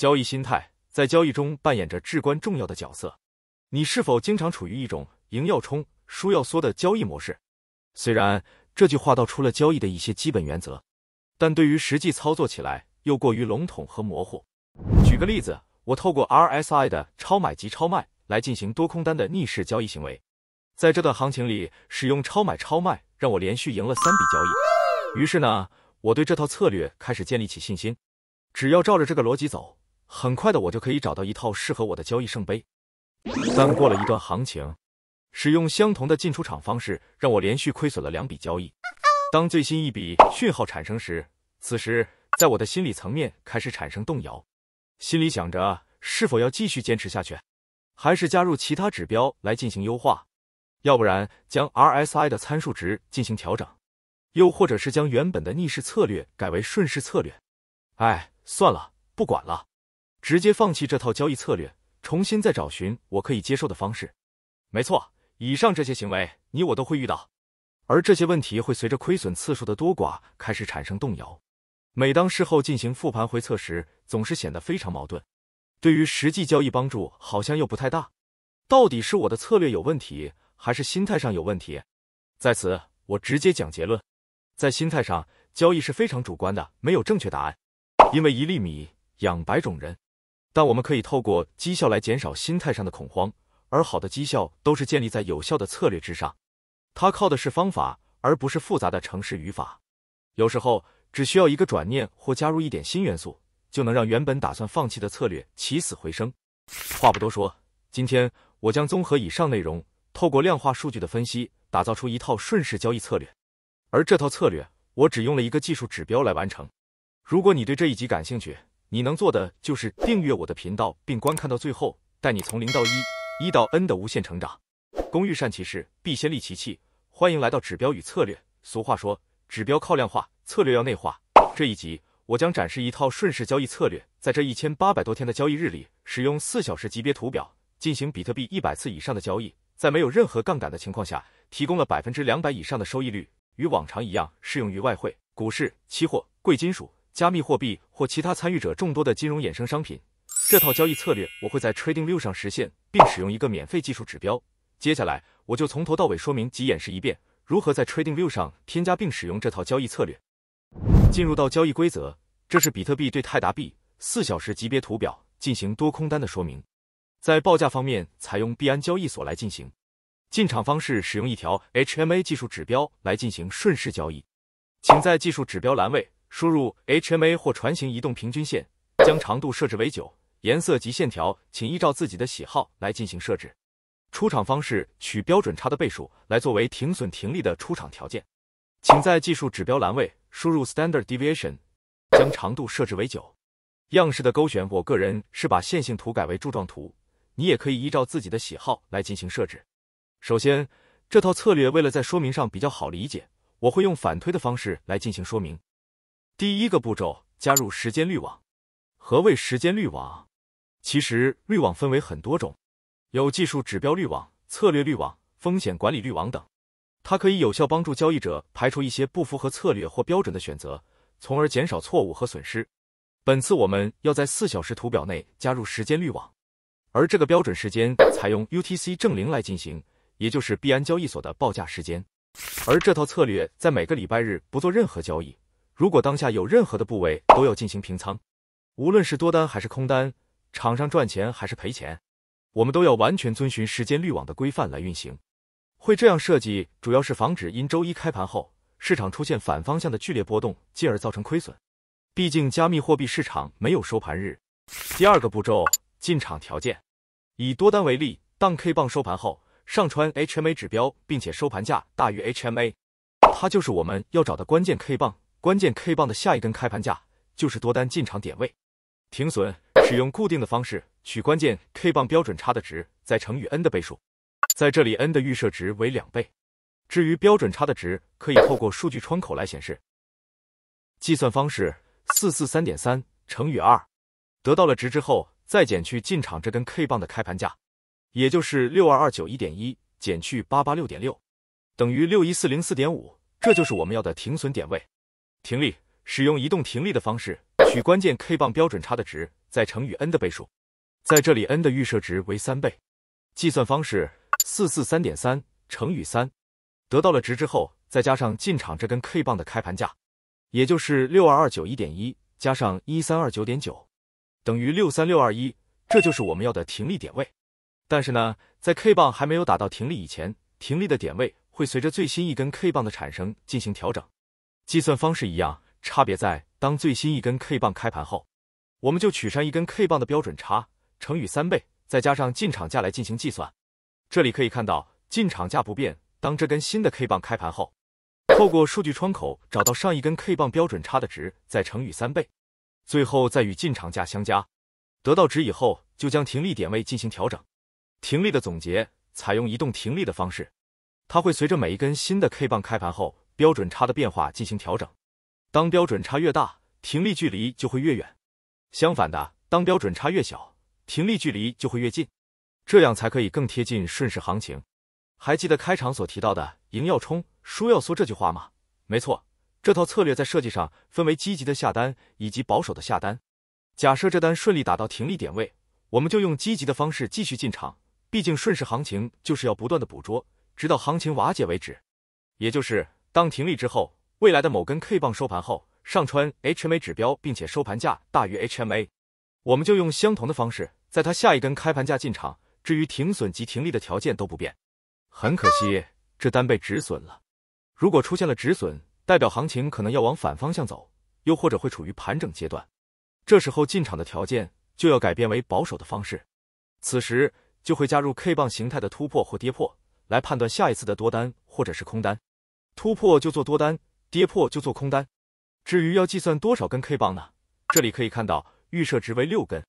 交易心态在交易中扮演着至关重要的角色。你是否经常处于一种赢要冲、输要缩的交易模式？虽然这句话道出了交易的一些基本原则，但对于实际操作起来又过于笼统和模糊。举个例子，我透过 RSI 的超买及超卖来进行多空单的逆势交易行为。在这段行情里，使用超买超卖让我连续赢了三笔交易。于是呢，我对这套策略开始建立起信心。只要照着这个逻辑走。很快的，我就可以找到一套适合我的交易圣杯。但过了一段行情，使用相同的进出场方式，让我连续亏损了两笔交易。当最新一笔讯号产生时，此时在我的心理层面开始产生动摇，心里想着是否要继续坚持下去，还是加入其他指标来进行优化，要不然将 R S I 的参数值进行调整，又或者是将原本的逆势策略改为顺势策略。哎，算了，不管了。直接放弃这套交易策略，重新再找寻我可以接受的方式。没错，以上这些行为你我都会遇到，而这些问题会随着亏损次数的多寡开始产生动摇。每当事后进行复盘回测时，总是显得非常矛盾，对于实际交易帮助好像又不太大。到底是我的策略有问题，还是心态上有问题？在此，我直接讲结论：在心态上，交易是非常主观的，没有正确答案，因为一粒米养百种人。但我们可以透过绩效来减少心态上的恐慌，而好的绩效都是建立在有效的策略之上。它靠的是方法，而不是复杂的程式语法。有时候只需要一个转念或加入一点新元素，就能让原本打算放弃的策略起死回生。话不多说，今天我将综合以上内容，透过量化数据的分析，打造出一套顺势交易策略。而这套策略我只用了一个技术指标来完成。如果你对这一集感兴趣，你能做的就是订阅我的频道并观看到最后，带你从零到一，一到 n 的无限成长。工欲善其事，必先利其器。欢迎来到指标与策略。俗话说，指标靠量化，策略要内化。这一集我将展示一套顺势交易策略，在这一千八百多天的交易日里，使用四小时级别图表进行比特币一百次以上的交易，在没有任何杠杆的情况下，提供了百分之两百以上的收益率。与往常一样，适用于外汇、股市、期货、贵金属。加密货币或其他参与者众多的金融衍生商品，这套交易策略我会在 TradingView 上实现并使用一个免费技术指标。接下来我就从头到尾说明及演示一遍，如何在 TradingView 上添加并使用这套交易策略。进入到交易规则，这是比特币对泰达币四小时级别图表进行多空单的说明。在报价方面采用币安交易所来进行，进场方式使用一条 HMA 技术指标来进行顺势交易。请在技术指标栏位。输入 HMA 或船型移动平均线，将长度设置为九，颜色及线条请依照自己的喜好来进行设置。出厂方式取标准差的倍数来作为停损停利的出厂条件，请在技术指标栏位输入 Standard Deviation，将长度设置为九。样式的勾选，我个人是把线性图改为柱状图，你也可以依照自己的喜好来进行设置。首先，这套策略为了在说明上比较好理解，我会用反推的方式来进行说明。第一个步骤，加入时间滤网。何谓时间滤网？其实滤网分为很多种，有技术指标滤网、策略滤网、风险管理滤网等。它可以有效帮助交易者排除一些不符合策略或标准的选择，从而减少错误和损失。本次我们要在四小时图表内加入时间滤网，而这个标准时间采用 UTC 正零来进行，也就是币安交易所的报价时间。而这套策略在每个礼拜日不做任何交易。如果当下有任何的部位都要进行平仓，无论是多单还是空单，场上赚钱还是赔钱，我们都要完全遵循时间滤网的规范来运行。会这样设计，主要是防止因周一开盘后市场出现反方向的剧烈波动，进而造成亏损。毕竟加密货币市场没有收盘日。第二个步骤进场条件，以多单为例，当 K 棒收盘后，上穿 HMA 指标，并且收盘价大于 HMA，它就是我们要找的关键 K 棒。关键 K 棒的下一根开盘价就是多单进场点位，停损使用固定的方式取关键 K 棒标准差的值，再乘以 n 的倍数，在这里 n 的预设值为两倍。至于标准差的值，可以透过数据窗口来显示。计算方式四四三点三乘以二，得到了值之后再减去进场这根 K 棒的开盘价，也就是六二二九一点一减去八八六点六，等于六一四零四点五，这就是我们要的停损点位。停力，使用移动停力的方式，取关键 K 棒标准差的值，再乘以 n 的倍数。在这里，n 的预设值为三倍。计算方式：四四三点三乘以三，得到了值之后，再加上进场这根 K 棒的开盘价，也就是六二二九一点一加上一三二九点九，等于六三六二一，这就是我们要的停力点位。但是呢，在 K 棒还没有打到停力以前，停力的点位会随着最新一根 K 棒的产生进行调整。计算方式一样，差别在当最新一根 K 棒开盘后，我们就取上一根 K 棒的标准差乘以三倍，再加上进场价来进行计算。这里可以看到进场价不变，当这根新的 K 棒开盘后，透过数据窗口找到上一根 K 棒标准差的值，再乘以三倍，最后再与进场价相加，得到值以后就将停利点位进行调整。停利的总结采用移动停利的方式，它会随着每一根新的 K 棒开盘后。标准差的变化进行调整。当标准差越大，停力距离就会越远；相反的，当标准差越小，停力距离就会越近。这样才可以更贴近顺势行情。还记得开场所提到的“赢要冲，输要说”这句话吗？没错，这套策略在设计上分为积极的下单以及保守的下单。假设这单顺利打到停利点位，我们就用积极的方式继续进场。毕竟顺势行情就是要不断的捕捉，直到行情瓦解为止。也就是。当停利之后，未来的某根 K 棒收盘后上穿 HMA 指标，并且收盘价大于 HMA，我们就用相同的方式在它下一根开盘价进场。至于停损及停利的条件都不变。很可惜，这单被止损了。如果出现了止损，代表行情可能要往反方向走，又或者会处于盘整阶段。这时候进场的条件就要改变为保守的方式。此时就会加入 K 棒形态的突破或跌破来判断下一次的多单或者是空单。突破就做多单，跌破就做空单。至于要计算多少根 K 棒呢？这里可以看到预设值为六根，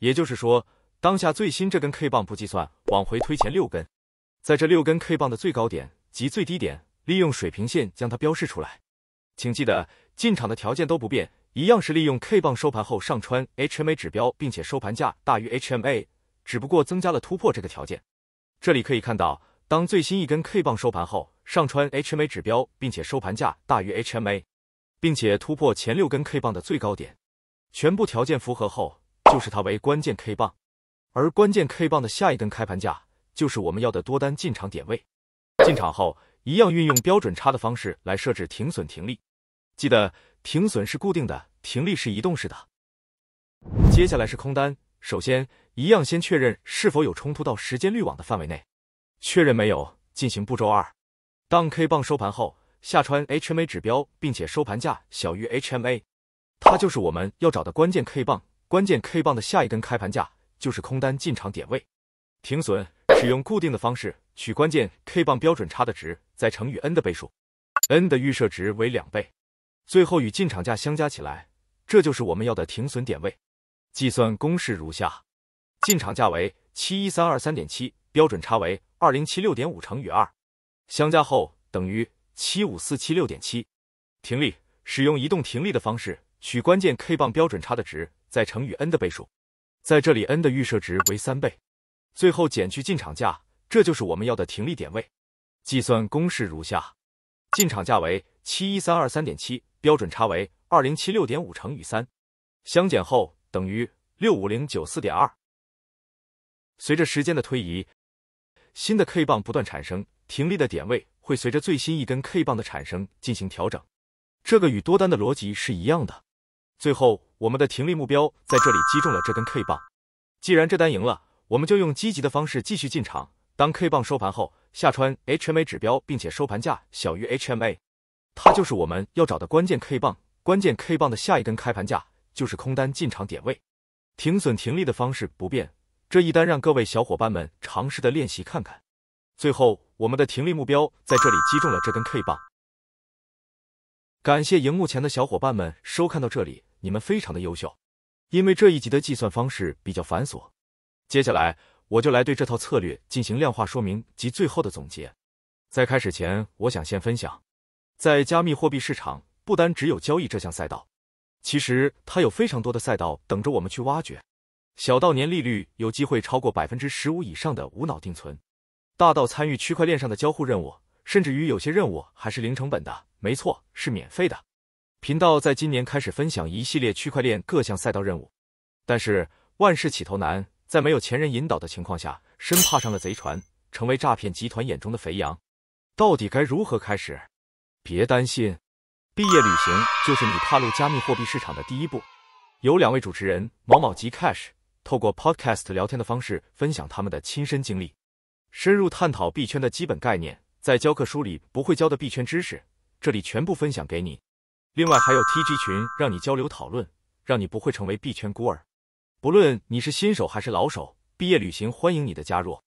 也就是说当下最新这根 K 棒不计算，往回推前六根。在这六根 K 棒的最高点及最低点，利用水平线将它标示出来。请记得进场的条件都不变，一样是利用 K 棒收盘后上穿 HMA 指标，并且收盘价大于 HMA，只不过增加了突破这个条件。这里可以看到，当最新一根 K 棒收盘后。上穿 HMA 指标，并且收盘价大于 HMA，并且突破前六根 K 棒的最高点，全部条件符合后，就是它为关键 K 棒，而关键 K 棒的下一根开盘价就是我们要的多单进场点位。进场后，一样运用标准差的方式来设置停损停利，记得停损是固定的，停利是移动式的。接下来是空单，首先一样先确认是否有冲突到时间滤网的范围内，确认没有，进行步骤二。当 K 棒收盘后下穿 HMA 指标，并且收盘价小于 HMA，它就是我们要找的关键 K 棒。关键 K 棒的下一根开盘价就是空单进场点位。停损使用固定的方式，取关键 K 棒标准差的值，再乘以 N 的倍数，N 的预设值为两倍，最后与进场价相加起来，这就是我们要的停损点位。计算公式如下：进场价为七一三二三点七，标准差为二零七六点五乘以二。相加后等于七五四七六点七，停力使用移动停力的方式取关键 K 棒标准差的值，再乘以 n 的倍数，在这里 n 的预设值为三倍，最后减去进场价，这就是我们要的停力点位。计算公式如下：进场价为七一三二三点七，标准差为二零七六点五乘以三，相减后等于六五零九四点二。随着时间的推移，新的 K 棒不断产生。停力的点位会随着最新一根 K 棒的产生进行调整，这个与多单的逻辑是一样的。最后，我们的停利目标在这里击中了这根 K 棒。既然这单赢了，我们就用积极的方式继续进场。当 K 棒收盘后下穿 HMA 指标，并且收盘价小于 HMA，它就是我们要找的关键 K 棒。关键 K 棒的下一根开盘价就是空单进场点位。停损停利的方式不变，这一单让各位小伙伴们尝试的练习看看。最后。我们的停利目标在这里击中了这根 K 棒，感谢荧幕前的小伙伴们收看到这里，你们非常的优秀。因为这一集的计算方式比较繁琐，接下来我就来对这套策略进行量化说明及最后的总结。在开始前，我想先分享，在加密货币市场不单只有交易这项赛道，其实它有非常多的赛道等着我们去挖掘，小到年利率有机会超过百分之十五以上的无脑定存。大到参与区块链上的交互任务，甚至于有些任务还是零成本的，没错，是免费的。频道在今年开始分享一系列区块链各项赛道任务，但是万事起头难，在没有前人引导的情况下，生怕上了贼船，成为诈骗集团眼中的肥羊。到底该如何开始？别担心，毕业旅行就是你踏入加密货币市场的第一步。有两位主持人，某某及 Cash，透过 Podcast 聊天的方式分享他们的亲身经历。深入探讨币圈的基本概念，在教科书里不会教的币圈知识，这里全部分享给你。另外还有 TG 群，让你交流讨论，让你不会成为币圈孤儿。不论你是新手还是老手，毕业旅行欢迎你的加入。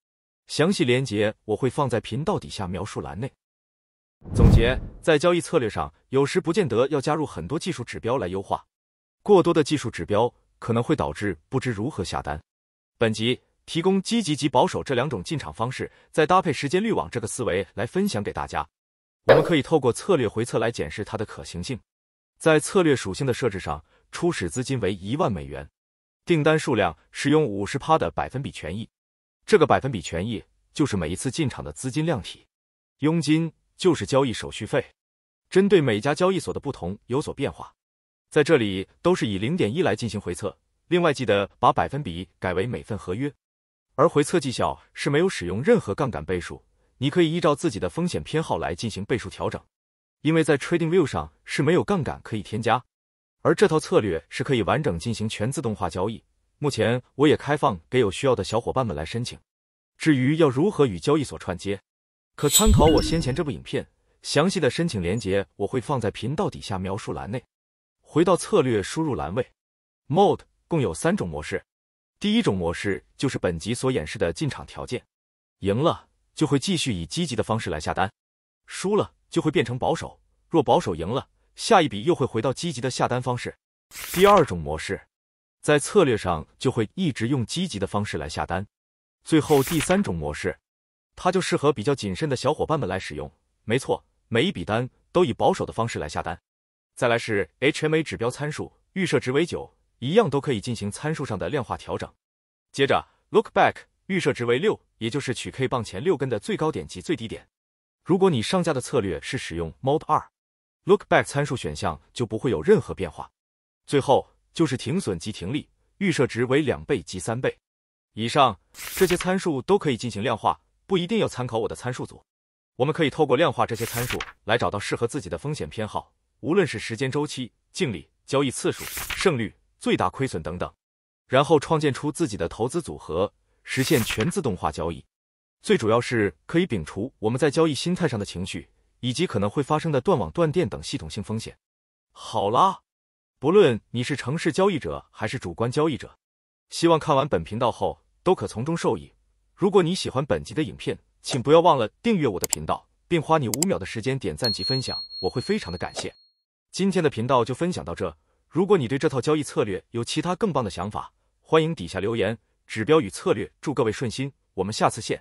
详细连接我会放在频道底下描述栏内。总结，在交易策略上，有时不见得要加入很多技术指标来优化。过多的技术指标可能会导致不知如何下单。本集。提供积极及保守这两种进场方式，再搭配时间滤网这个思维来分享给大家。我们可以透过策略回测来检视它的可行性。在策略属性的设置上，初始资金为一万美元，订单数量使用五十趴的百分比权益。这个百分比权益就是每一次进场的资金量体，佣金就是交易手续费，针对每家交易所的不同有所变化。在这里都是以零点一来进行回测。另外记得把百分比改为每份合约。而回测绩效是没有使用任何杠杆倍数，你可以依照自己的风险偏好来进行倍数调整，因为在 TradingView 上是没有杠杆可以添加，而这套策略是可以完整进行全自动化交易。目前我也开放给有需要的小伙伴们来申请。至于要如何与交易所串接，可参考我先前这部影片，详细的申请链接我会放在频道底下描述栏内。回到策略输入栏位，Mode 共有三种模式。第一种模式就是本集所演示的进场条件，赢了就会继续以积极的方式来下单，输了就会变成保守。若保守赢了，下一笔又会回到积极的下单方式。第二种模式，在策略上就会一直用积极的方式来下单。最后第三种模式，它就适合比较谨慎的小伙伴们来使用。没错，每一笔单都以保守的方式来下单。再来是 H M A 指标参数预设值为九。一样都可以进行参数上的量化调整。接着，lookback 预设值为六，也就是取 K 棒前六根的最高点及最低点。如果你上架的策略是使用 mode 二，lookback 参数选项就不会有任何变化。最后就是停损及停利，预设值为两倍及三倍。以上这些参数都可以进行量化，不一定要参考我的参数组。我们可以透过量化这些参数来找到适合自己的风险偏好，无论是时间周期、净利、交易次数、胜率。最大亏损等等，然后创建出自己的投资组合，实现全自动化交易。最主要是可以摒除我们在交易心态上的情绪，以及可能会发生的断网断电等系统性风险。好啦，不论你是城市交易者还是主观交易者，希望看完本频道后都可从中受益。如果你喜欢本集的影片，请不要忘了订阅我的频道，并花你五秒的时间点赞及分享，我会非常的感谢。今天的频道就分享到这。如果你对这套交易策略有其他更棒的想法，欢迎底下留言。指标与策略，祝各位顺心，我们下次见。